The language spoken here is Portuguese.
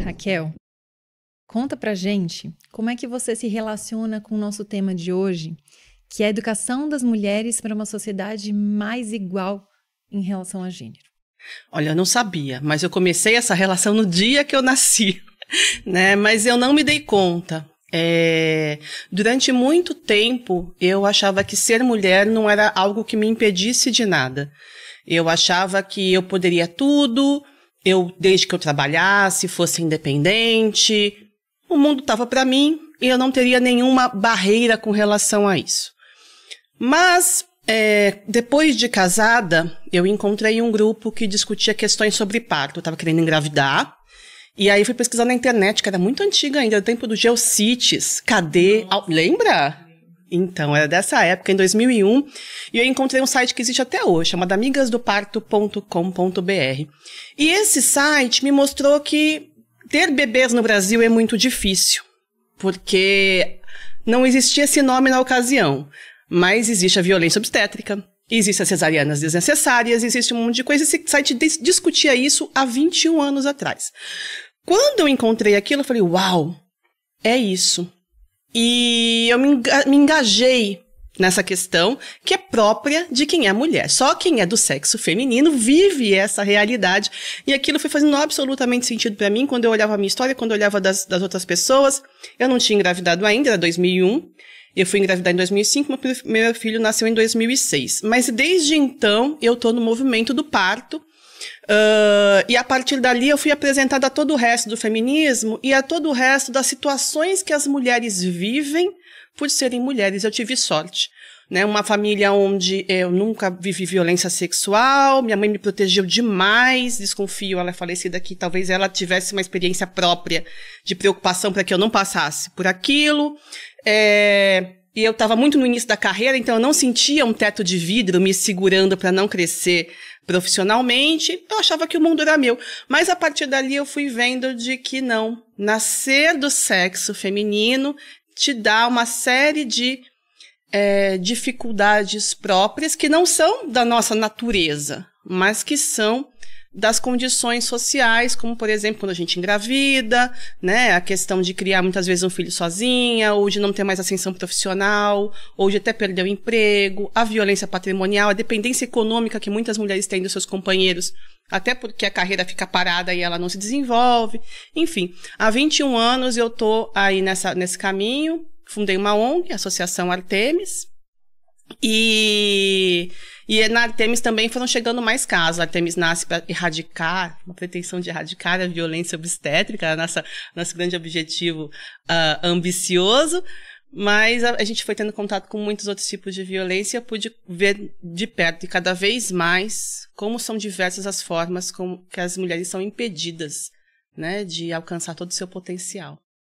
Raquel, conta pra gente como é que você se relaciona com o nosso tema de hoje, que é a educação das mulheres para uma sociedade mais igual em relação a gênero. Olha, eu não sabia, mas eu comecei essa relação no dia que eu nasci, né? Mas eu não me dei conta. É... Durante muito tempo, eu achava que ser mulher não era algo que me impedisse de nada. Eu achava que eu poderia tudo, eu, desde que eu trabalhasse, fosse independente, o mundo estava para mim e eu não teria nenhuma barreira com relação a isso. Mas, é, depois de casada, eu encontrei um grupo que discutia questões sobre parto. Eu estava querendo engravidar. E aí fui pesquisar na internet, que era muito antiga ainda, do tempo do Geocities. Cadê? Lembra? Então, era dessa época, em 2001, e eu encontrei um site que existe até hoje, chamado amigasdoparto.com.br. E esse site me mostrou que ter bebês no Brasil é muito difícil, porque não existia esse nome na ocasião, mas existe a violência obstétrica, existem as cesarianas desnecessárias, existe um monte de coisa. Esse site discutia isso há 21 anos atrás. Quando eu encontrei aquilo, eu falei, uau, é isso. E eu me engajei nessa questão que é própria de quem é mulher. Só quem é do sexo feminino vive essa realidade. E aquilo foi fazendo absolutamente sentido para mim quando eu olhava a minha história, quando eu olhava das, das outras pessoas. Eu não tinha engravidado ainda, era 2001. Eu fui engravidar em 2005, meu primeiro filho nasceu em 2006. Mas desde então eu tô no movimento do parto Uh, e a partir dali eu fui apresentada a todo o resto do feminismo e a todo o resto das situações que as mulheres vivem por serem mulheres. Eu tive sorte. Né, uma família onde eu nunca vivi violência sexual, minha mãe me protegeu demais, desconfio, ela é falecida aqui, talvez ela tivesse uma experiência própria de preocupação para que eu não passasse por aquilo. É, e eu estava muito no início da carreira, então eu não sentia um teto de vidro me segurando para não crescer profissionalmente. Eu achava que o mundo era meu. Mas a partir dali eu fui vendo de que não. Nascer do sexo feminino te dá uma série de é, dificuldades próprias que não são da nossa natureza, mas que são das condições sociais, como por exemplo, quando a gente engravida, né, a questão de criar muitas vezes um filho sozinha, ou de não ter mais ascensão profissional, ou de até perder o emprego, a violência patrimonial, a dependência econômica que muitas mulheres têm dos seus companheiros, até porque a carreira fica parada e ela não se desenvolve. Enfim, há 21 anos eu tô aí nessa nesse caminho, fundei uma ONG, a Associação Artemis, e e na Artemis também foram chegando mais casos. A Artemis nasce para erradicar, uma pretensão de erradicar a violência obstétrica, a nossa, nosso grande objetivo uh, ambicioso. Mas a, a, gente foi tendo contato com muitos outros tipos de violência e eu pude ver de perto e cada vez mais como são diversas as formas como que as mulheres são impedidas né, de alcançar todo o seu potencial.